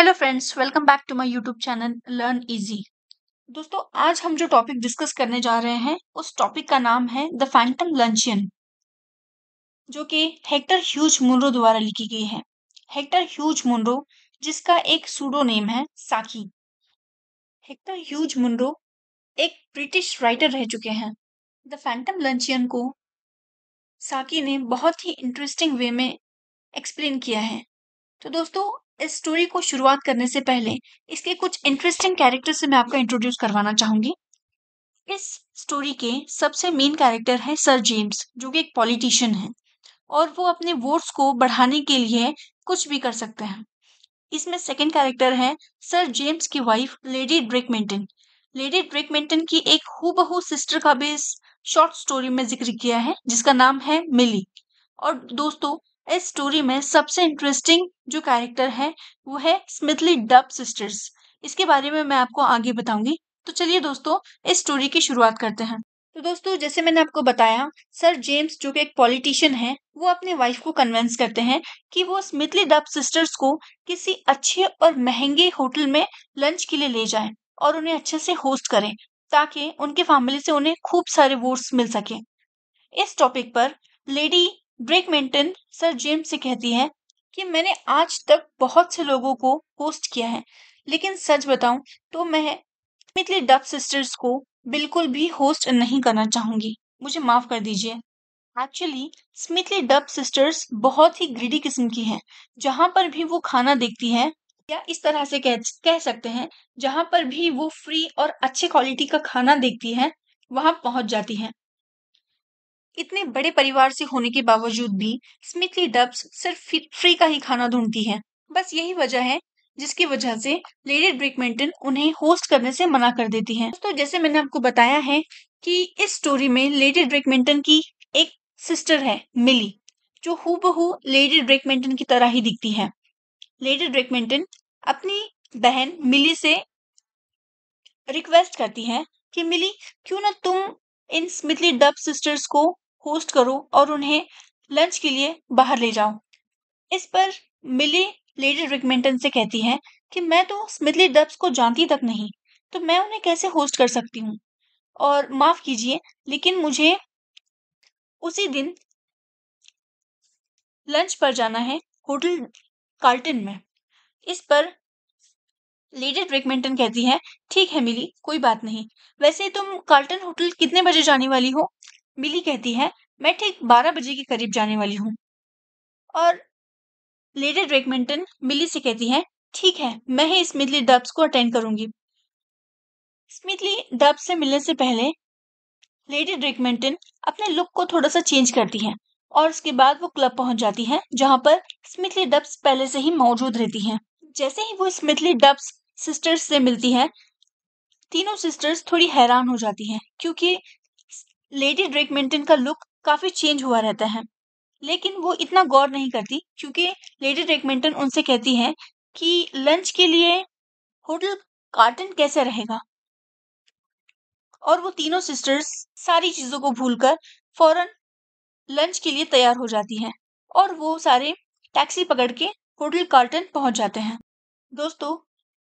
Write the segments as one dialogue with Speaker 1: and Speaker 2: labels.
Speaker 1: hello friends welcome back to my YouTube channel learn easy दोस्तों आज हम जो टॉपिक डिस्कस करने जा रहे हैं उस टॉपिक का नाम है द फैंटम लंचियन जो कि हेक्टर ह्यूज मुनरो द्वारा लिखी गई है हेक्टर ह्यूज मुनरो जिसका एक सूडो नेम है साकी हेक्टर ह्यूज मुनरो एक ब्रिटिश राइटर रह चुके हैं द फैंटम लंचियन को साकी ने बहुत ही इंटरेस्टिंग वे में एक्सप्लेन किया है तो दोस्तों इस स्टोरी को शुरुआत करने से पहले इसके कुछ इंटरेस्टिंग कैरेक्टर से मैं आपको इंट्रोड्यूस करवाना चाहूंगी इस स्टोरी के सबसे मेन कैरेक्टर है सर जेम्स जो कि एक पॉलिटिशियन है और वो अपने वोट्स को बढ़ाने के लिए कुछ भी कर सकते हैं इसमें सेकेंड कैरेक्टर है सर जेम्स की वाइफ लेडी ड्रिकमेंटन लेडी ड्रिकमेंटन की एक हूबहू सिस्टर का भी इस शॉर्ट स्टोरी में जिक्र किया है जिसका नाम है मिली और दोस्तों इस स्टोरी में सबसे इंटरेस्टिंग जो कैरेक्टर है वो है स्मिथली डब सिस्टर्स इसके बारे में मैं आपको आगे बताऊंगी तो चलिए दोस्तों इस स्टोरी की शुरुआत करते हैं तो दोस्तों जैसे मैंने आपको बताया सर जेम्स जो कि एक पॉलिटिशियन है वो अपने वाइफ को कन्वेंस करते हैं कि वो स्मिथली डब सिस्टर्स को किसी अच्छे और महंगे होटल में लंच के लिए ले जाए और उन्हें अच्छे से होस्ट करें ताकि उनके फैमिली से उन्हें खूब सारे वोट्स मिल सके इस टॉपिक पर लेडी ब्रेक मेंटेन सर जेम्स से कहती है कि मैंने आज तक बहुत से लोगों को होस्ट किया है लेकिन सच बताऊं तो मैं मितली डब सिस्टर्स को बिल्कुल भी होस्ट नहीं करना चाहूंगी मुझे माफ कर दीजिए एक्चुअली स्मिथली डब सिस्टर्स बहुत ही ग्रीडी किस्म की हैं जहां पर भी वो खाना देखती है या इस तरह से कह, कह सकते हैं जहां पर भी वो फ्री और अच्छे क्वालिटी का खाना देखती है वहां पहुंच जाती है इतने बड़े परिवार से होने के बावजूद भी स्मिथली डब्स सिर्फ फ्री का ही खाना ढूंढती है बस यही वजह है जिसकी वजह से लेडी ब्रिकमेंटन उन्हें होस्ट करने से मना कर देती है तो जैसे मैंने आपको बताया है कि इस स्टोरी में लेडी ब्रिकमेंटन की एक सिस्टर है मिली जो हूबहू लेडी ब्रिकमेंटन की तरह ही दिखती है लेडी ब्रिकमेंटन अपनी बहन मिली से रिक्वेस्ट करती है कि मिली क्यों ना तुम इन स्मिथली डब सिस्टर्स को होस्ट करूं और उन्हें लंच के लिए बाहर ले जाऊं इस पर मिली लेडी रिकमेंटन से कहती है कि मैं तो स्मिथली डब्स को जानती तक नहीं तो मैं उन्हें कैसे होस्ट कर सकती हूँ और माफ कीजिए लेकिन मुझे उसी दिन लंच पर जाना है होटल कार्टन में इस पर लेडी ब्रेकमेंटन कहती है ठीक है मिली कोई बात नहीं वैसे तुम कार्टन होटल कितने बजे जाने वाली हो मिली कहती है मैं ठीक बारह बजे के करीब जाने वाली हूँ और लेडी ड्रेकमेंटन मिली से कहती है ठीक है मैं ही स्मिथली डब्स को अटेंड करूंगी स्मिथली डब्स से मिलने से पहले लेडी ड्रेकमेंटन अपने लुक को थोड़ा सा चेंज करती है और उसके बाद वो क्लब पहुंच जाती है जहां पर स्मिथली डब्स पहले से ही मौजूद रहती हैं जैसे ही वो स्मिथली डब्स सिस्टर्स से मिलती है तीनों सिस्टर्स थोड़ी हैरान हो जाती हैं क्योंकि लेडी ड्रेकमेंटन का लुक काफी चेंज हुआ रहता है लेकिन वो इतना गौर नहीं करती क्योंकि लेडी ड्रेकमेंटन उनसे कहती है कि लंच के लिए होटल कार्टन कैसे रहेगा और वो तीनों सिस्टर्स सारी चीजों को भूलकर फौरन लंच के लिए तैयार हो जाती हैं और वो सारे टैक्सी पकड़ के होटल कार्टन पहुंच जाते हैं दोस्तों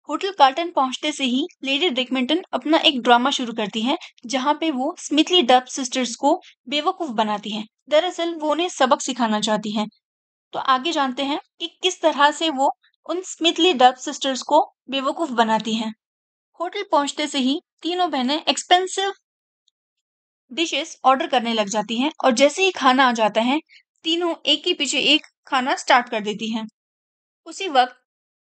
Speaker 1: होटल कार्टन पहुंचते से ही लेडी ड्रिकमिंटन अपना एक ड्रामा शुरू करती है जहां पे वो स्मिथली डब सिस्टर्स को बेवकूफ बनाती है दरअसल वो उन्हें सबक सिखाना चाहती है तो आगे जानते हैं कि किस तरह से वो उन स्मिथली डब सिस्टर्स को बेवकूफ बनाती है होटल पहुंचते से ही तीनों बहनें एक्सपेंसिव डिशेस ऑर्डर करने लग जाती हैं और जैसे ही खाना आ जाता है तीनों एक के पीछे एक खाना स्टार्ट कर देती हैं उसी वक्त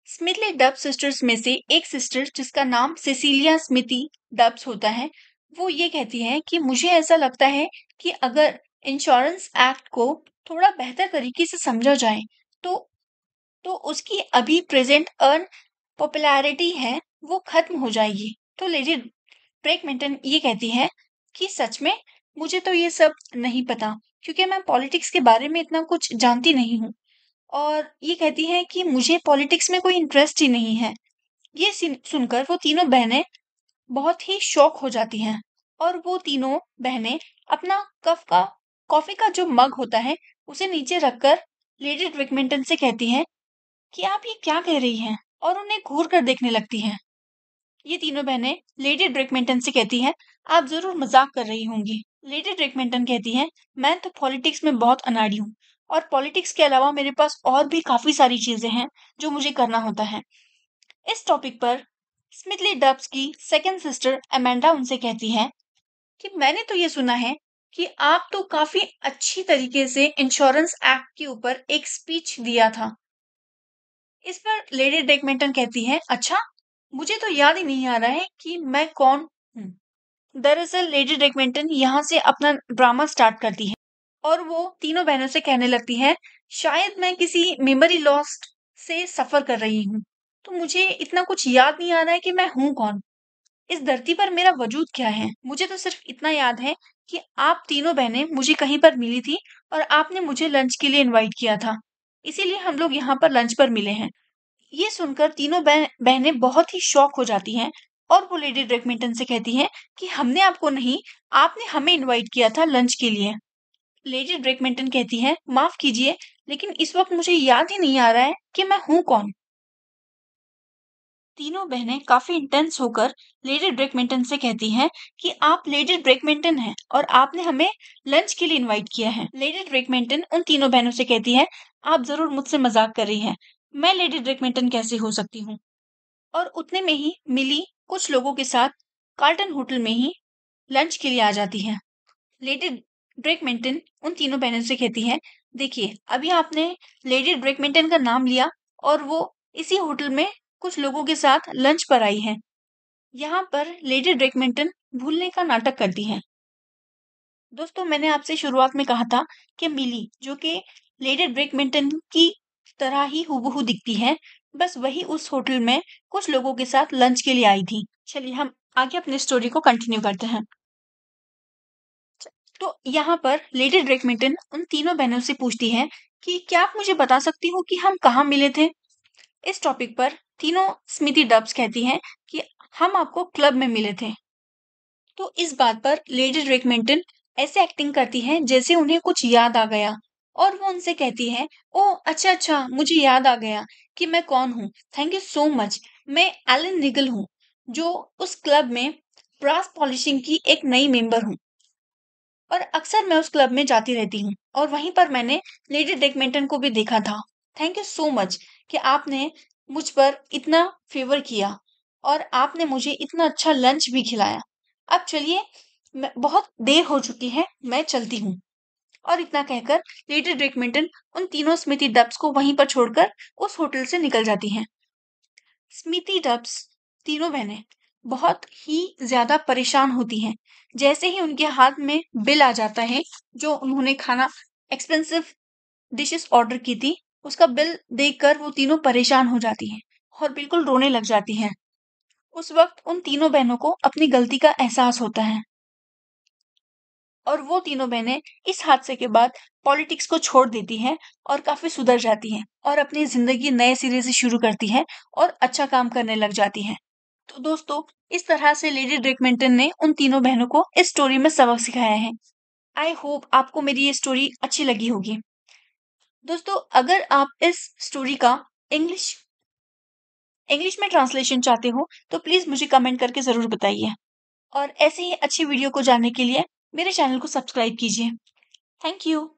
Speaker 1: स्मिथले डब्स सिस्टर्स में से एक सिस्टर जिसका नाम सिसिलिया स्मिति डब्स होता है वो ये कहती है कि मुझे ऐसा लगता है कि अगर इंश्योरेंस एक्ट को थोड़ा बेहतर तरीके से समझा जाए तो तो उसकी अभी प्रेजेंट अर्न पॉपुलैरिटी है वो खत्म हो जाएगी तो लेडी ब्रेकमेंटन ये कहती है कि सच में मुझे तो ये सब नहीं पता क्योंकि मैं पॉलिटिक्स के बारे में इतना कुछ जानती नहीं हूँ और ये कहती है कि मुझे पॉलिटिक्स में कोई इंटरेस्ट ही नहीं है ये सुनकर वो तीनों बहनें बहुत ही शौक हो जाती हैं और वो तीनों बहनें अपना कफ का कॉफी का जो मग होता है उसे नीचे रखकर लेडी विकमिंटन से कहती हैं कि आप ये क्या कह रही हैं और उन्हें घूर कर देखने लगती हैं ये तीनों बहनें लेडी ड्रिकमेंटन से कहती हैं आप जरूर मजाक कर रही होंगी लेडी ड्रिकमेंटन कहती हैं मैं तो पॉलिटिक्स में बहुत अनाड़ी हूँ और पॉलिटिक्स के अलावा मेरे पास और भी काफ़ी सारी चीज़ें हैं जो मुझे करना होता है इस टॉपिक पर स्मिथली डब्स की सेकेंड सिस्टर अमेंडा उनसे कहती है कि मैंने तो ये सुना है कि आप तो काफ़ी अच्छी तरीके से इंश्योरेंस एक्ट के ऊपर एक स्पीच दिया था इस पर लेडी डेकमेंटन कहती है अच्छा मुझे तो याद ही नहीं आ रहा है कि मैं कौन हूँ दरअसल लेडी डेकमेंटन यहाँ से अपना ड्रामा स्टार्ट करती है और वो तीनों बहनों से कहने लगती है शायद मैं किसी मेमोरी लॉस्ट से सफर कर रही हूँ तो मुझे इतना कुछ याद नहीं आ रहा है कि मैं हूँ कौन इस धरती पर मेरा वजूद क्या है मुझे तो सिर्फ इतना याद है कि आप तीनों बहनें मुझे कहीं पर मिली थी और आपने मुझे लंच के लिए इनवाइट किया था इसीलिए हम लोग यहाँ पर लंच पर मिले हैं ये सुनकर तीनों बहनें बहुत ही शौक हो जाती हैं और वो लेडी ड्रेकमिंटन से कहती है कि हमने आपको नहीं आपने हमें इनवाइट किया था लंच के लिए लेडी ड्रेकमेंटन कहती है माफ कीजिए लेकिन इस वक्त मुझे याद ही नहीं आ रहा है कि मैं हूं कौन तीनों बहनें काफी इंटेंस होकर लेडी ड्रेकमेंटन से कहती हैं कि आप लेडी ड्रेकमेंटन हैं और आपने हमें लंच के लिए इनवाइट किया है लेडी ड्रेकमेंटन उन तीनों बहनों से कहती है आप जरूर मुझसे मजाक कर रही हैं मैं लेडी ड्रेकमेंटन कैसे हो सकती हूँ और उतने में ही मिली कुछ लोगों के साथ कार्टन होटल में ही लंच के लिए आ जाती है लेडी ड्रेक मेंटन उन तीनों बहनों से कहती है देखिए अभी आपने लेडी ड्रेक मेंटन का नाम लिया और वो इसी होटल में कुछ लोगों के साथ लंच पर आई है यहाँ पर लेडी ड्रेकमेंटन भूलने का नाटक करती है दोस्तों मैंने आपसे शुरुआत में कहा था कि मिली जो कि लेडी ड्रेकमेंटन की तरह ही हूबहू दिखती है बस वही उस होटल में कुछ लोगों के साथ लंच के लिए आई थी चलिए हम आगे अपनी स्टोरी को कंटिन्यू करते हैं तो यहाँ पर लेडी ड्रेकमेटन उन तीनों बहनों से पूछती है कि क्या आप मुझे बता सकती हो कि हम कहाँ मिले थे इस टॉपिक पर तीनों स्मृति डब्स कहती हैं कि हम आपको क्लब में मिले थे तो इस बात पर लेडी ड्रेकमेंटन ऐसे एक्टिंग करती है जैसे उन्हें कुछ याद आ गया और वो उनसे कहती है ओ अच्छा अच्छा मुझे याद आ गया कि मैं कौन हूँ थैंक यू सो मच मैं एलन निगल हूँ जो उस क्लब में ब्रास पॉलिशिंग की एक नई मेंबर हूँ और अक्सर मैं उस क्लब में जाती रहती हूँ और वहीं पर मैंने लेडी डेकमेंटन को भी देखा था थैंक यू सो मच कि आपने मुझ पर इतना फेवर किया और आपने मुझे इतना अच्छा लंच भी खिलाया अब चलिए बहुत देर हो चुकी है मैं चलती हूँ और इतना कहकर लेडी डेकमेंटन उन तीनों स्मृति डब्स को वहीं पर छोड़कर उस होटल से निकल जाती हैं स्मृति डब्स तीनों बहनें बहुत ही ज्यादा परेशान होती हैं जैसे ही उनके हाथ में बिल आ जाता है जो उन्होंने खाना एक्सपेंसिव डिशेस ऑर्डर की थी उसका बिल देखकर वो तीनों परेशान हो जाती हैं और बिल्कुल रोने लग जाती हैं उस वक्त उन तीनों बहनों को अपनी गलती का एहसास होता है और वो तीनों बहनें इस हादसे के बाद पॉलिटिक्स को छोड़ देती हैं और काफी सुधर जाती हैं और अपनी जिंदगी नए सिरे से शुरू करती हैं और अच्छा काम करने लग जाती हैं तो दोस्तों इस तरह से लेडी ड्रेकमेंटन ने उन तीनों बहनों को इस स्टोरी में सबक सिखाया है आई होप आपको मेरी ये स्टोरी अच्छी लगी होगी दोस्तों अगर आप इस स्टोरी का इंग्लिश इंग्लिश में ट्रांसलेशन चाहते हो तो प्लीज़ मुझे कमेंट करके ज़रूर बताइए और ऐसे ही अच्छी वीडियो को जानने के लिए मेरे चैनल को सब्सक्राइब कीजिए थैंक यू